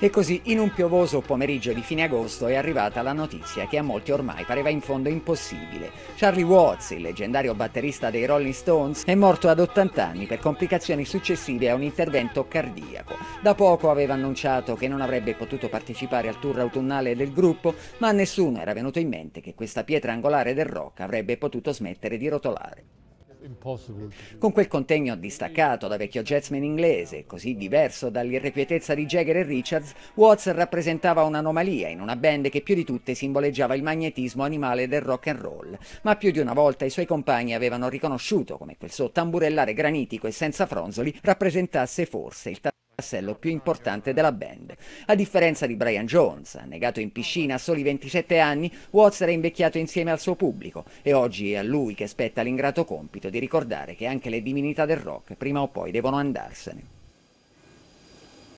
E così, in un piovoso pomeriggio di fine agosto, è arrivata la notizia che a molti ormai pareva in fondo impossibile. Charlie Watts, il leggendario batterista dei Rolling Stones, è morto ad 80 anni per complicazioni successive a un intervento cardiaco. Da poco aveva annunciato che non avrebbe potuto partecipare al tour autunnale del gruppo, ma a nessuno era venuto in mente che questa pietra angolare del rock avrebbe potuto smettere di rotolare. Con quel contegno distaccato da vecchio jazzman inglese, così diverso dall'irrequietezza di Jagger e Richards, Watts rappresentava un'anomalia in una band che più di tutte simboleggiava il magnetismo animale del rock and roll, ma più di una volta i suoi compagni avevano riconosciuto come quel suo tamburellare granitico e senza fronzoli rappresentasse forse il tassello più importante della band. A differenza di Brian Jones, annegato in piscina a soli 27 anni, Watts era invecchiato insieme al suo pubblico e oggi è a lui che spetta l'ingrato compito di ricordare che anche le divinità del rock prima o poi devono andarsene.